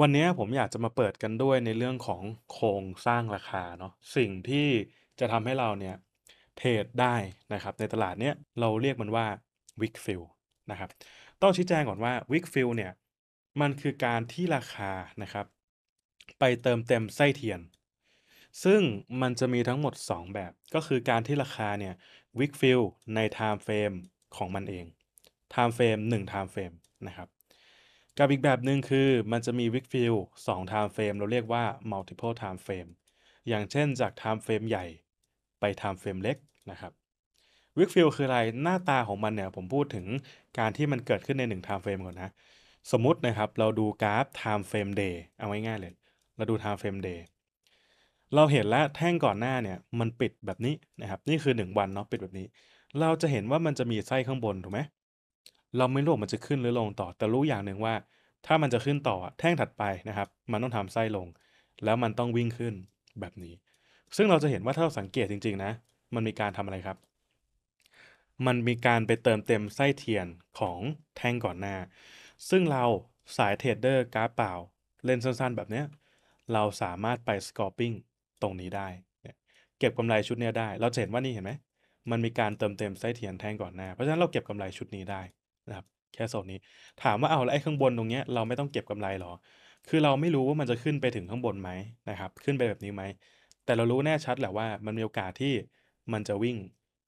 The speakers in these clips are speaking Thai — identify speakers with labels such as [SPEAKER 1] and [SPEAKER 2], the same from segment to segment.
[SPEAKER 1] วันนี้ผมอยากจะมาเปิดกันด้วยในเรื่องของโครงสร้างราคาเนาะสิ่งที่จะทำให้เราเนี่ยเทรดได้นะครับ ในตลาดเนี้ยเราเรียกมันว่า w ิกฟิลนะครับต้องชี้แจงก่อนว่า w ิกฟิลเนี่ยมันคือการที่ราคานะครับ ไปเติมเต็มไส้เทียน ซึ่งมันจะมีทั้งหมด 2 แบบก็คือการที่ราคาเนี่ยวิกฟิลใน time frame ของมันเอง time frame 1 time frame นะครับกับอีกแบบหนึ่งคือมันจะมีวิกฟิลสองไทม์เฟรมเราเรียกว่า multiple time frame อย่างเช่นจากไทม์เฟรมใหญ่ไปไทม์เฟรมเล็กนะครับ วิกฟิลคืออะไรหน้าตาของมันเนี่ยผมพูดถึงการที่มันเกิดขึ้นใน 1 time frame ก่อนนะ สมมตินะครับเราดูกราฟ time frame day เอาไว้ง่ายเลย เราดู time frame day เราเห็นแล้วแท่งก่อนหน้าเนี่ย มันปิดแบบนี้นะครับนี่คือ 1 วันเนาะปิดแบบนี้ เราจะเห็นว่ามันจะมีไส้ข้างบนถูกไหมเราไม่รู้มันจะขึ้นหรือลงต่อ แต่รู้อย่างหนึ่งว่า ถ้ามันจะขึ้นต่อแท่งถัดไปนะครับ มันต้องทำไส้ลง แล้วมันต้องวิ่งขึ้นแบบนี้ ซึ่งเราจะเห็นว่าถ้าเราสังเกตจริงๆนะ มันมีการทำอะไรครับ มันมีการไปเติมเต็มไส้เทียนของแท่งก่อนหน้า ซึ่งเราสายเทรดเดอร์กราฟเปล่า เล่นสั้นๆแบบเนี้ยเราสามารถไปสกอร์ปิ้งตรงนี้ได้ เก็บกำไรชุดนี้ได้ เราจะเห็นว่านี่เห็นไหม มันมีการเติมเต็มไส้เทียนแท่งก่อนหน้า เพราะฉะนั้นเราเก็บกำไรชุดนี้ได้นะครับแค่โซนนี้ถามว่าเอาแล้วไอ้ข้างบนตรงเนี้ยเราไม่ต้องเก็บกำไรหรอ คือเราไม่รู้ว่ามันจะขึ้นไปถึงข้างบนไหมนะครับ ขึ้นไปแบบนี้ไหมแต่เรารู้แน่ชัดแหละว่ามันมีโอกาสที่มันจะวิ่ง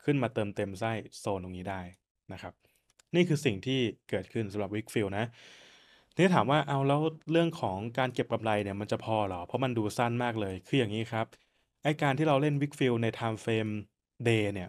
[SPEAKER 1] ขึ้นมาเติมเต็มไส้โซนตรงนี้ได้นะครับ นี่คือสิ่งที่เกิดขึ้นสำหรับวิกฟิลนะนี่ถามว่าเอาแล้วเรื่องของการเก็บกำไรเนี่ยมันจะพอหรอเพราะมันดูสั้นมากเลยคืออย่างนี้ครับไอการที่เราเล่นวิกฟิลในไทม์เฟรมเดย์เนี่ย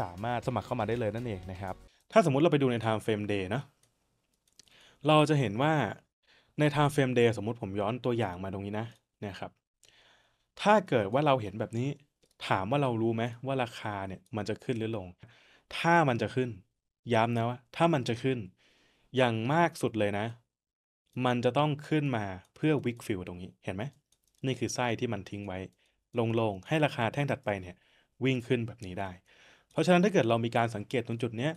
[SPEAKER 1] สามารถสมัครเข้ามาได้เลยนั่นเองนะครับ ถ้าสมมุติเราไปดูใน time frame day นะ เราจะเห็นว่าใน time frame day สมมุติผมย้อนตัวอย่างมาตรงนี้นะนะครับ ถ้าเกิดว่าเราเห็นแบบนี้ ถามว่าเรารู้ไหมว่าราคาเนี่ยมันจะขึ้นหรือลง ถ้ามันจะขึ้น ย้ำนะว่า ถ้ามันจะขึ้น อย่างมากสุดเลยนะ มันจะต้องขึ้นมาเพื่อวิกฟิลตรงนี้ เห็นไหม นี่คือไส้ที่มันทิ้งไว้ ลงๆให้ราคาแท่งถัดไปเนี่ยวิ่งขึ้นแบบนี้ได้เพราะฉะนั้นถ้าเกิดเรามีการสังเกตตรงจุดนี้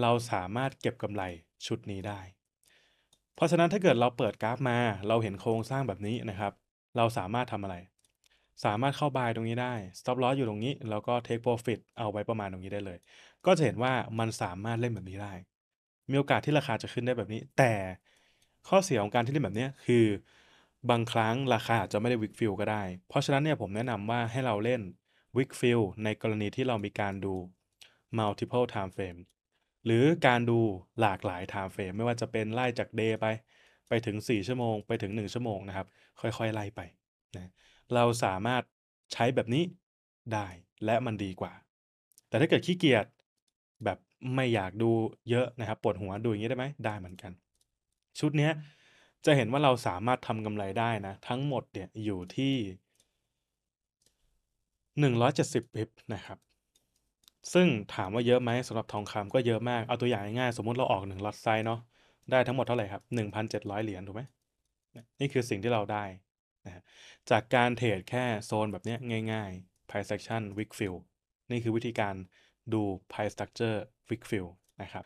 [SPEAKER 1] เราสามารถเก็บกำไรชุดนี้ได้ เพราะฉะนั้นถ้าเกิดเราเปิดกราฟมา เราเห็นโครงสร้างแบบนี้นะครับ เราสามารถทำอะไร สามารถเข้าบายตรงนี้ได้ stop loss อยู่ตรงนี้ แล้วก็ take profit เอาไว้ประมาณตรงนี้ได้เลย ก็จะเห็นว่ามันสามารถเล่นแบบนี้ได้มีโอกาสที่ราคาจะขึ้นได้แบบนี้ แต่ข้อเสียของการที่เล่นแบบนี้คือ บางครั้งราคาอาจจะไม่ได้วิกฟิลก็ได้ เพราะฉะนั้นเนี่ยผมแนะนำว่าให้เราเล่นวิกฟิลในกรณีที่เรามีการดู multiple time frame หรือการดูหลากหลาย time frame ไม่ว่าจะเป็นไล่จาก day ไป ไปถึง 4 ชั่วโมง ไปถึง 1 ชั่วโมงนะครับ ค่อยๆไล่ไปนะเราสามารถใช้แบบนี้ได้และมันดีกว่า แต่ถ้าเกิดขี้เกียจแบบไม่อยากดูเยอะนะครับ ปวดหัวดูอย่างนี้ได้ไหมได้เหมือนกัน ชุดนี้จะเห็นว่าเราสามารถทำกำไรได้นะ ทั้งหมดเนี่ยอยู่ที่170พิปนะครับ ซึ่งถามว่าเยอะไหมสำหรับทองคำก็เยอะมากเอาตัวอย่างง่ายสมมติเราออก 1ล็อตไซส์เนาะได้ทั้งหมดเท่าไหร่ครับ 1,700 เหรียญถูกไหมนี่คือสิ่งที่เราได้นะจากการเทรดแค่โซนแบบนี้ง่ายๆ price action w i ก k fill นี่คือวิธีการดู price structure w กฟ k fill นะครับ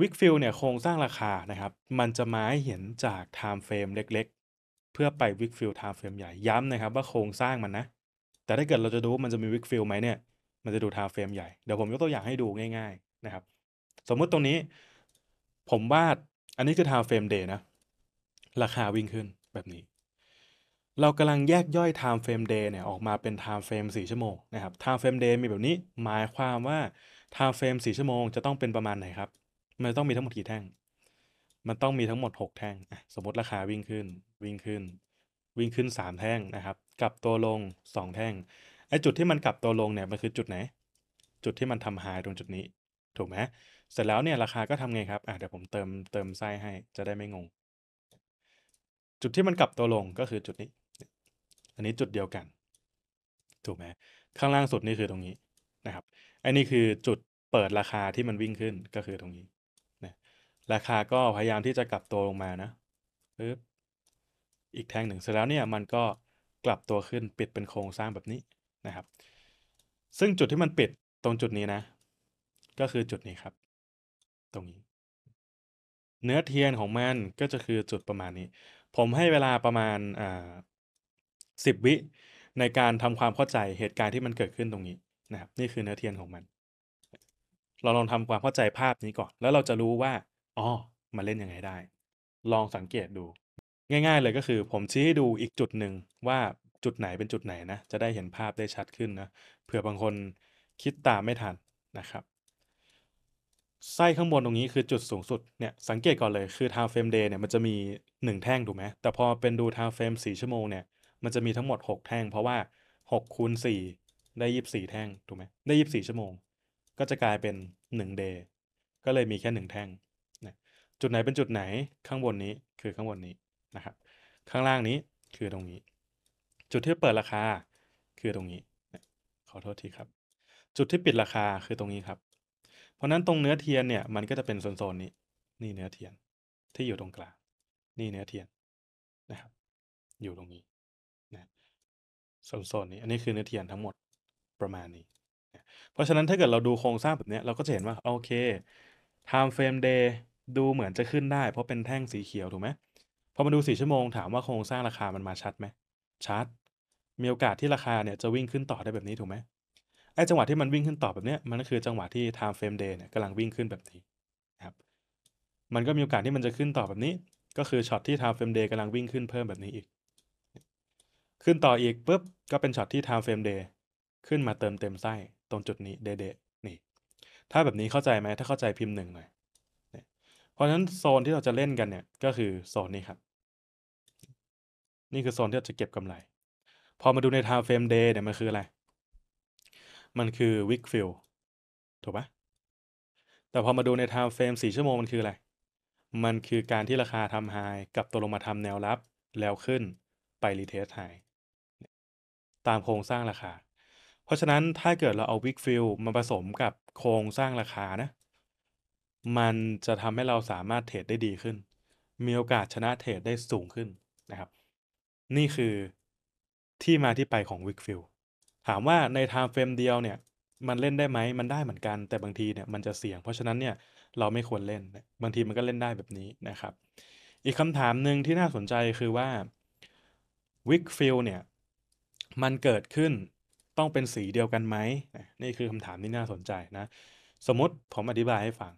[SPEAKER 1] วิกฟิลเนี่ยโครงสร้างราคานะครับมันจะมาให้เห็นจากไทม์เฟรมเล็กๆ เพื่อไปวิกฟิลไทม์เฟรมใหญ่ย้ำนะครับว่าโครงสร้างมันนะแต่ถ้าเกิดเราจะดูว่ามันจะมีวิกฟิลไหมเนี่ย มันจะดูทาเฟรมใหญ่ เดี๋ยวผมยกตัวอย่างให้ดูง่าย ๆนะครับ สมมุติตรงนี้ ผมวาด อันนี้คือทาเฟรมเดย์นะ ราคาวิ่งขึ้นแบบนี้ เรากำลังแยกย่อย time frame day เนี่ยออกมาเป็น time frame 4ชั่วโมงนะครับ time frame day มีแบบนี้ หมายความว่า time frame 4ชั่วโมงจะต้องเป็นประมาณไหนครับ มันต้องมีทั้งหมดกี่แท่ง มันต้องมีทั้งหมด 6 แท่งสมมติราคาวิ่งขึ้นวิ่งขึ้น วิ่งขึ้น 3 แท่งนะครับกลับตัวลง 2 แท่งไอ้จุดที่มันกลับตัวลงเนี่ยมันคือจุดไหน จุดที่มันทำหายตรงจุดนี้ ถูกไหมเสร็จแล้วเนี่ยราคาก็ทำไงครับอ่ะเดี๋ยวผมเติมเติมไส้ให้จะได้ไม่งง จุดที่มันกลับตัวลงก็คือจุดนี้ อันนี้จุดเดียวกัน ถูกไหมข้างล่างสุดนี่คือตรงนี้นะครับไอ้นี่คือจุดเปิดราคาที่มันวิ่งขึ้นก็คือตรงนี้นะราคาก็พยายามที่จะกลับตัวลงมานะปึ๊บอีกแท่งหนึ่งเสร็จแล้วเนี่ยมันก็กลับตัวขึ้นปิดเป็นโครงสร้างแบบนี้นะครับ ซึ่งจุดที่มันปิดตรงจุดนี้นะ ก็คือจุดนี้ครับ ตรงนี้เนื้อเทียนของมันก็จะคือจุดประมาณนี้ ผมให้เวลาประมาณอ่าสิบวิในการทำความเข้าใจเหตุการณ์ที่มันเกิดขึ้นตรงนี้นะครับ นี่คือเนื้อเทียนของมัน เราลองทำความเข้าใจภาพนี้ก่อน แล้วเราจะรู้ว่าอ๋อมาเล่นยังไงได้ ลองสังเกตดูง่ายๆ เลยก็คือผมชี้ให้ดูอีกจุดหนึ่ง ว่าจุดไหนเป็นจุดไหนนะ จะได้เห็นภาพได้ชัดขึ้นนะเผื่อบางคนคิดตามไม่ทันนะครับ ไส้ข้างบนตรงนี้คือจุดสูงสุดเนี่ยสังเกตก่อนเลยคือทาวเฟรมเดย์เนี่ยมันจะมี 1 แท่งถูกไหมแต่พอเป็นดูทาวเฟรมสีชั่วโมงเนี่ยมันจะมีทั้งหมด 6 แท่งเพราะว่า6คูณ4 ได้ 24 แท่งถูกไหมได้ 24 ชั่วโมง ก็จะกลายเป็น1ดย์ก็เลยมีแค่ 1 แท่งจุดไหนเป็นจุดไหนข้างบนนี้คือข้างบนนี้นะครับข้างล่างนี้คือตรงนี้ จุดที่เปิดราคาคือตรงนี้ ขอโทษทีครับ จุดที่ปิดราคาคือตรงนี้ครับ เพราะนั้นตรงเนื้อเทียนเนี่ยมันก็จะเป็นโซนๆนี้ นี่เนื้อเทียนที่อยู่ตรงกลางนี่เนื้อเทียนนะครับ อยู่ตรงนี้นะโซนๆนี้อันนี้คือเนื้อเทียนทั้งหมดประมาณนี้เพราะฉะนั้นถ้าเกิดเราดูโครงสร้างแบบนี้เราก็จะเห็นว่าโอเค time frame day ดูเหมือนจะขึ้นได้เพราะเป็นแท่งสีเขียวถูกไหมพอมาดู 4ชั่วโมงถามว่าโครงสร้างราคามันมา ชัดไหมชัดมีโอกาสที่ราคาเนี่ยจะวิ่งขึ้นต่อได้แบบนี้ถูกไหมไอ้จังหวะที่มันวิ่งขึ้นต่อแบบเนี้ยมันก็คือจังหวะที่ time frame day เนี่ยกำลังวิ่งขึ้นแบบนี้นะครับมันก็มีโอกาสที่มันจะขึ้นต่อแบบนี้ ก็คือช็อตที่ time frame day กำลังวิ่งขึ้นเพิ่มแบบนี้อีก ขึ้นต่ออีกปุ๊บก็เป็นช็อตที่ time frame day ขึ้นมาเติมเต็มไส้ตรงจุดนี้เดเดนี่ถ้าแบบนี้เข้าใจไหมถ้าเข้าใจพิมพ์หนึ่งหน่อยเพราะฉะนั้นโซนที่เราจะเล่นกันเนี่ยก็คือโซนนี้ครับนี่คือโซนที่จะเก็บกำไร พอมาดูในทาวเฟมเดย์เนี่ยมันคืออะไร มันคือวิกฟิลถูกปะ แต่พอมาดูในทาวเฟมสี่ชั่วโมงมันคืออะไร มันคือการที่ราคาทำ high กับตัวลงมาทำแนวรับแล้วขึ้นไปรีเทสไฮตามโครงสร้างราคา เพราะฉะนั้นถ้าเกิดเราเอาวิกฟิลมาผสมกับโครงสร้างราคานะ มันจะทำให้เราสามารถ เทรดได้ดีขึ้น มีโอกาสชนะเทรดได้สูงขึ้นนะครับนี่คือที่มาที่ไปของวิกฟิลถามว่าในไทม์เฟรมเดียวเนี่ยมันเล่นได้ไหมมันได้เหมือนกันแต่บางทีเนี่ยมันจะเสี่ยงเพราะฉะนั้นเนี่ยเราไม่ควรเล่นบางทีมันก็เล่นได้แบบนี้นะครับอีกคำถามหนึ่งที่น่าสนใจคือว่าวิกฟิลเนี่ยมันเกิดขึ้นต้องเป็นสีเดียวกันไหมนี่คือคำถามที่น่าสนใจนะ สมมติผมอธิบายให้ฟัง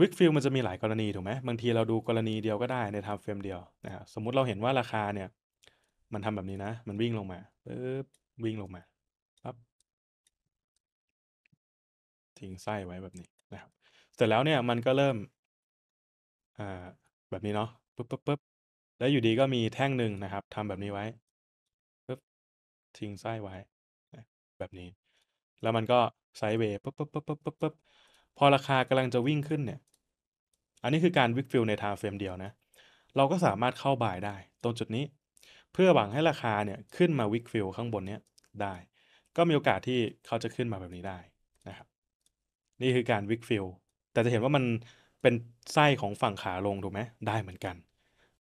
[SPEAKER 1] วิกฟิลมันจะมีหลายกรณีถูกไหมบางทีเราดูกรณีเดียวก็ได้ในไทม์เฟรมเดียวนะครับสมมุติเราเห็นว่าราคาเนี่ย มันทำแบบนี้นะ มันวิ่งลงมาปึ๊บวิ่งลงมาปั๊บทิ้งไส้ไว้แบบนี้นะครับ เสร็จแล้วเนี่ย มันก็เริ่มอ่าแบบนี้เนาะปึ๊บปึ๊บปึ๊บแล้วอยู่ดีก็มีแท่งหนึ่งนะครับ ทำแบบนี้ไว้ปึ๊บทิ้งไส้ไว้ แบบนี้ แล้วมันก็ไซด์เวย์ปึ๊บปึ๊บปึ๊บปึ๊บปึ๊บพอราคากำลังจะวิ่งขึ้นเนี่ยอันนี้คือการวิกฟิลในไทม์เฟรมเดียวนะ เราก็สามารถเข้าบ่ายได้ตรงจุดนี้ เพื่อหวังให้ราคาเนี่ยขึ้นมาวิกฟิลข้างบนเนี้ยได้ ก็มีโอกาสที่เขาจะขึ้นมาแบบนี้ได้นะครับ นี่คือการวิกฟิลแต่จะเห็นว่ามันเป็นไส้ของฝั่งขาลงถูกไหม ได้เหมือนกัน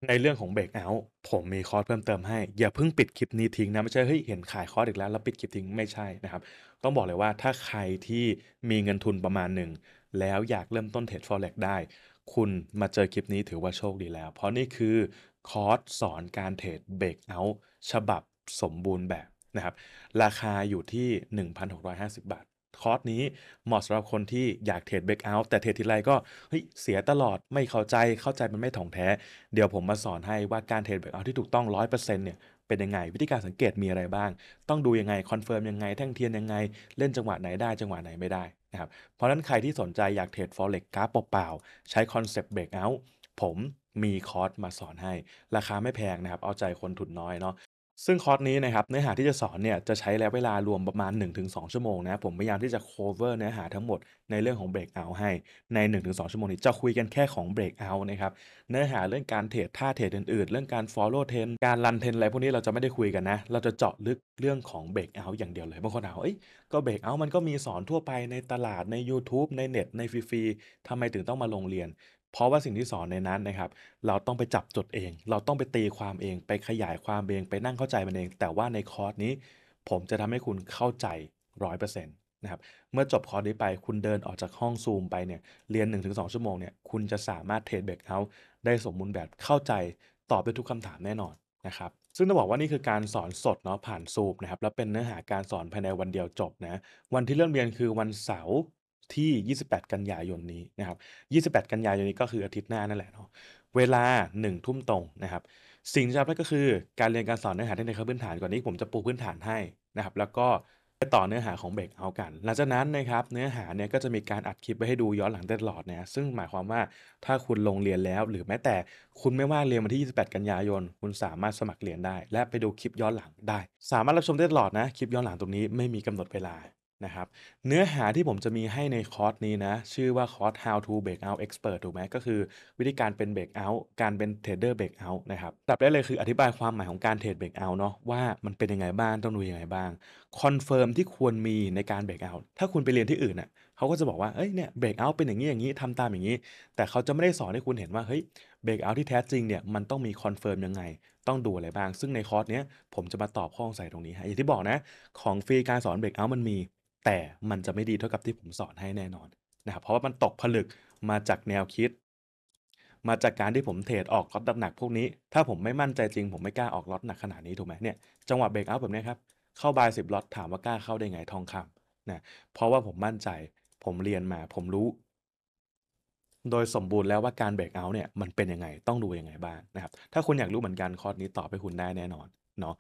[SPEAKER 1] ในเรื่องของเบรกเอาผมมีคอร์สเพิ่มเติมให้ อย่าเพิ่งปิดคลิปนี้ทิ้งนะ ไม่ใช่เฮ้ยเห็นขายคอร์สอีกแล้วแล้วปิดคลิปทิ้งไม่ใช่นะครับ ต้องบอกเลยว่าถ้าใครที่มีเงินทุนประมาณหนึ่งแล้วอยากเริ่มต้นเทรดฟอเร็กได้คุณมาเจอคลิปนี้ถือว่าโชคดีแล้ว เพราะนี่คือคอร์สสอนการเทรดเบรกเอาท์ฉบับสมบูรณ์แบบนะครับราคาอยู่ที่ 1,650บาทคอร์สนี้เหมาะสำหรับคนที่อยากเทรดเบรกเอาท์แต่เทรดทีไรก็เฮ้ยเสียตลอดไม่เข้าใจเข้าใจมันไม่ถ่องแท้ เดี๋ยวผมมาสอนให้ว่าการเทรดเบรกเอาท์ที่ถูกต้อง 100%เนี่ยเป็นยังไง วิธีการสังเกตมีอะไรบ้าง ต้องดูยังไง คอนเฟิร์มยังไง แท่งเทียนยังไง เล่นจังหวะไหนได้จังหวะไหนไม่ได้นะครับเพราะนั้นใครที่สนใจอยากเทรดฟอเร็กซ์กราฟเปล่าใช้คอนเซปต์เบรกเอาท์ผมมีคอร์สมาสอนให้ ราคาไม่แพงนะครับ เอาใจคนทุนน้อยเนาะซึ่งคอร์สนี้นะครับเนื้อหาที่จะสอนเนี่ยจะใช้ระยะเวลารวมประมาณ 1-2 ชั่วโมงนะผมพยายามที่จะ cover เนื้อหาทั้งหมดในเรื่องของ breakout ให้ ใน 1-2 ชั่วโมงนี้ จะคุยกันแค่ของ breakout นะครับ เนื้อหาเรื่องการเทรดท่าเทรดอื่นๆ เรื่องการ follow t e n การ run t e n อะไร พวกนี้เราจะไม่ได้คุยกันนะ เราจะเจาะลึกเรื่องของ breakout อย่างเดียวเลยบางคนถามเอ้ยก็ breakout มันก็มีสอนทั่วไปในตลาดใน YouTube ในเน็ตในฟรีๆทำไมถึงต้องมาลงเรียนเพราะว่าสิ่งที่สอนในนั้นนะครับเราต้องไปจับจดเอง เราต้องไปตีความเองไปขยายความเองไปนั่งเข้าใจมันเอง แต่ว่าในคอร์สนี้ ผมจะทำให้คุณเข้าใจร้อยเปอร์เซ็นต์นะครับเมื่อจบคอร์สนี้ไป คุณเดินออกจากห้องซูมไปเนี่ยเรียน 1-2 ชั่วโมงเนี่ยคุณจะสามารถเทรดเบรกเฮาส์ได้สมบูรณ์แบบเข้าใจ ตอบได้ทุกคำถามแน่นอนนะครับซึ่งต้องบอกว่านี่คือการสอนสดเนาะผ่านซูมนะครับแล้วเป็นเนื้อหาการสอนภายในวันเดียวจบนะวันที่เริ่มเรียนคือวันเสาร์ที่ 28 กันยายนนี้นะครับ 28 กันยายนนี้ก็คืออาทิตย์หน้านั่นแหละเนาะเวลา 1 ทุ่มตรงนะครับ สิ่งที่จะไดก็คือ การเรียนการสอนเนื้อหาที่ในขั้นพื้นฐานก่อนนี้ผมจะปูพื้นฐานให้นะครับ แล้วก็ไปต่อเนื้อหาของเบรกเอากัน หลังจากนั้นนะครับเนื้อหาเนี่ยก็จะมีการอัดคลิปไปให้ดูย้อนหลังตลอดนะ ซึ่งหมายความว่าถ้าคุณลงเรียนแล้วหรือแม้แต่คุณไม่ว่าเรียนวันที่ 28 กันยายน คุณสามารถสมัครเรียนได้ และไปดูคลิปย้อนหลังได้ สามารถรับชมได้ตลอดนะคลิปย้อนหลังตรงนี้ไม่มีกำหนดเวลานะครับเนื้อหาที่ผมจะมีให้ในคอร์สนี้นะ ชื่อว่าคอร์ส how to break out expert ถูกไหมก็คือวิธีการเป็น break out การเป็น trader break out นะครับตับได้เลยคืออธิบายความหมายของการเทรด break out เนาะว่ามันเป็นยังไงบ้าง ต้องดูยังไงบ้างคอนเฟิร์มที่ควรมีในการ break out ถ้าคุณไปเรียนที่อื่นน่ะเขาก็จะบอกว่าเอ้ยเนี่ย break out เป็นอย่างนี้อย่างนี้ทำตามอย่างนี้ แต่เขาจะไม่ได้สอนให้คุณเห็นว่าเฮ้ย break out ที่แท้จริงเนี่ยมันต้องมีคอนเฟิร์มยังไงต้องดูอะไรบ้าง ซึ่งในคอร์สเนี้ยผมจะมาตอบข้อสงสัยตรงนี้ฮะอย่างที่บอกนะของฟรีการสอน break out มันมีแต่มันจะไม่ดีเท่ากับที่ผมสอนให้แน่นอนนะครับเพราะว่ามันตกผลึกมาจากแนวคิด มาจากการที่ผมเทรดออกล็อตหนักพวกนี้ ถ้าผมไม่มั่นใจจริงผมไม่กล้าออกล็อตหนักขนาดนี้ถูกไหมเนี่ยจังหวะเบรกเอาแบบนี้ครับ เข้าบายสิบล็อตถามว่ากล้าเข้าได้ไงทองคำนะเพราะว่าผมมั่นใจผมเรียนมาผมรู้ โดยสมบูรณ์แล้วว่าการเบรกเอาเนี่ยมันเป็นยังไงต้องดูยังไงบ้างนะครับถ้าคุณอยากรู้เหมือนกันคอร์สนี้ตอบไปคุณได้แน่นอนเนาะ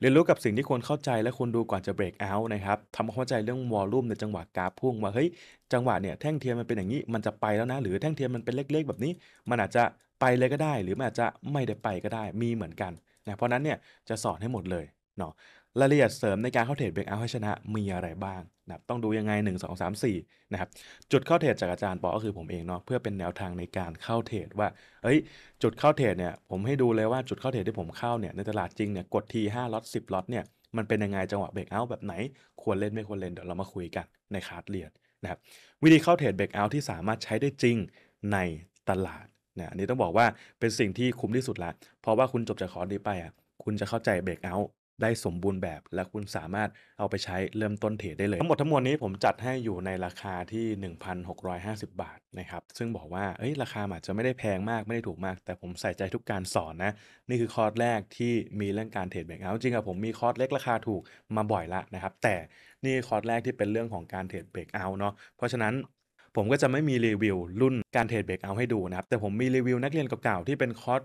[SPEAKER 1] เรียนรู้กับสิ่งที่ควรเข้าใจและควรดูก่อนจะเบรกเอาท์นะครับทำความเข้าใจเรื่องวอลลุ่มในจังหวะกราฟพุ่งว่าเฮ้ย จังหวะเนี่ยแท่งเทียนมันเป็นอย่างนี้ มันจะไปแล้วนะ หรือแท่งเทียนมันเป็นเล็ก ๆ แบบนี้ มันอาจจะไปเลยก็ได้ หรือมันอาจจะไม่ได้ไปก็ได้มีเหมือนกันนะ เพราะนั้นเนี่ยจะสอนให้หมดเลยเนาะรายละเอียดเสริมในการเข้าเทรดเบรกเอาท์ให้ชนะ มีอะไรบ้างนะครับต้องดูยังไง1 2 3 4นะครับจุดเข้าเทรดจากอาจารย์ปอ ก็คือผมเองเนาะเพื่อเป็นแนวทางในการเข้าเทรดว่าเอ้ยจุดเข้าเทรดเนี่ยผมให้ดูเลยว่าจุดเข้าเทรดที่ผมเข้าเนี่ยในตลาดจริงเนี่ยกดทีห้าล็อตสิบล็อตเนี่ยมันเป็นยังไงจังหวะเบรกเอาท์แบบไหน ควรเล่นไม่ควรเล่น เดี๋ยวเรามาคุยกันในคาร์ดเรียนนะครับวิธีเข้าเทรดเบรกเอาท์ที่สามารถใช้ได้จริงในตลาดเนยอันนี้ต้องบอกว่าเป็นสิ่งที่คุ้มที่สุดละเพราะว่าคุณจบจากคอร์สนี้ไปอ่ะคุณจะเข้าใจเบรกเอาได้สมบูรณ์แบบและคุณสามารถเอาไปใช้เริ่มต้นเทรดได้เลย ทั้งหมดทั้งมวลนี้ผมจัดให้อยู่ในราคาที่ 1,650 บาทนะครับซึ่งบอกว่าเอ้ยราคาอาจจะไม่ได้แพงมากไม่ได้ถูกมาก แต่ผมใส่ใจทุกการสอนนะ นี่คือคอร์สแรกที่มีเรื่องการเทรดแบ่งเอาจริงอะผมมีคอร์สเล็กราคาถูกมาบ่อยละนะครับแต่นี่คอร์สแรกที่เป็นเรื่องของการเทรดเบรกเอาเนาะเพราะฉะนั้นผมก็จะไม่มีรีวิวรุ่นการเทรดเบรกเอาให้ดูนะครับ แต่ผมมีรีวิวนักเรียนเก่าๆ ที่เป็นคอร์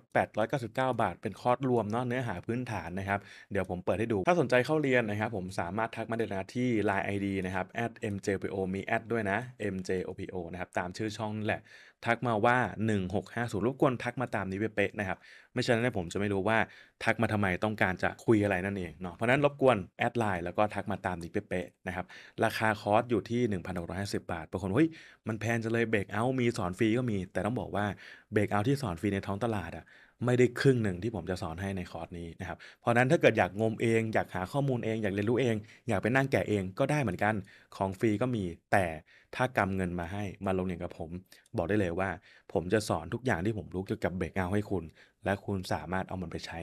[SPEAKER 1] ส899 บาท เป็นคอร์สรวมเนาะเนื้อหาพื้นฐานนะครับ เดี๋ยวผมเปิดให้ดู ถ้าสนใจเข้าเรียนนะครับ ผมสามารถทักมาได้นะที่ Line ID นะครับ @mjpo มีดด้วยนะ mjopo นะครับ ตามชื่อช่องแหละทักมาว่า 1650 รบกวนทักมาตามนี้เป๊ะๆนะครับ ไม่ฉะนั้นผมจะไม่รู้ว่าทักมาทำไมต้องการจะคุยอะไรนั่นเองเนาะ เพราะนั้นรบกวนแอดไลน์แล้วก็ทักมาตามนี้เป๊ะๆนะครับ ราคาคอร์สอยู่ที่ 1650 บาท บางคนเฮ้ย มันแพงจะเลยเบรกเอา มีสอนฟรีก็มี แต่ต้องบอกว่าเบรกเอาที่สอนฟรีในท้องตลาดอะไม่ได้ครึ่งหนึ่งที่ผมจะสอนให้ในคอร์สนี้นะครับ เพราะนั้นถ้าเกิดอยากงมเองอยากหาข้อมูลเองอยากเรียนรู้เอง อยากไปนั่งแกะเองก็ได้เหมือนกัน ของฟรีก็มี แต่ถ้ากำเงินมาให้มาลงเรียนกับผมบอกได้เลยว่า ผมจะสอนทุกอย่างที่ผมรู้เกี่ยวกับเบรกเอาให้คุณ และคุณสามารถเอามันไปใช้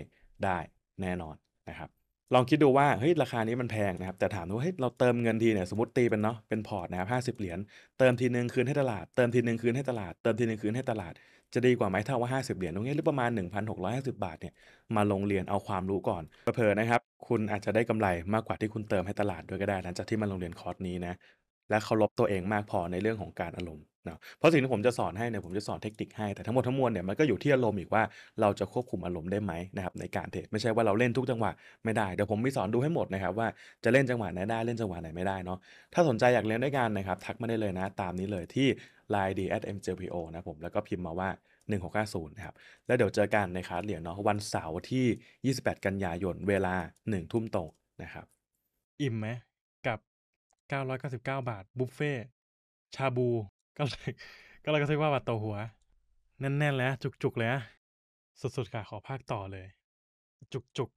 [SPEAKER 1] ได้แน่นอนนะครับลองคิดดูว่าเฮ้ยราคานี้มันแพงนะครับแต่ถามว่าเฮ้ยเราเติมเงินทีเนี่ยสมมติตีเป็นเนาะเป็นพอร์ตนะครับห้าสิบเหรียญเติมทีหนึ่งคืนให้ตลาดเติมทีหนึ่งคืนให้ตลาดเติมทีหนึ่งคืนให้ตลาดจะดีกว่าไหมถ้าว่า 50เหรียญตรงนี้หรือประมาณ1,650 บาท เนี่ยมาลงเรียนเอาความรู้ก่อนเผ่อนะครับ คุณอาจจะได้กำไรมากกว่าที่คุณเติมให้ตลาดด้วยก็ได้หลังจากที่มาลงเรียนคอร์สนี้นะและเคารพตัวเองมากพอในเรื่องของการอารมณ์นะเพราะสิ่งที่ผมจะสอนให้เนี่ยผมจะสอนเทคนิคให้ แต่ทั้งหมดทั้งมวลเนี่ยมันก็อยู่ที่อารมณ์อีกว่าเราจะควบคุมอารมณ์ได้ไหมนะครับในการเทรดไม่ใช่ว่าเราเล่นทุกจังหวะไม่ได้ เดี๋ยวผมมีสอนดูให้หมดนะครับว่าจะเล่นจังหวะไหนได้เล่นจังหวะไหนไม่ได้เนาะถ้าสนใจอยากเรียนด้วยกันนะครับ ทักมาได้เลยนะตามนี้เลยที่ line d at mjpo นะผมแล้วก็พิมพ์มาว่า1690นะครับแล้วเดี๋ยวเจอกันในคลาสเหรียญเนาะวันเสาร์ที่ 28 กันยายน เวลา1ทุ่มตรงนะครับอิ่มไหมกับ999บาท บุฟเฟ่ชาบู ก็เลยก็เลยก็ซื้อว่าบาทต่อหัวแน่นๆแล้วจุก ๆ เลย สุดๆค่ะ ขอภาคต่อเลย จุก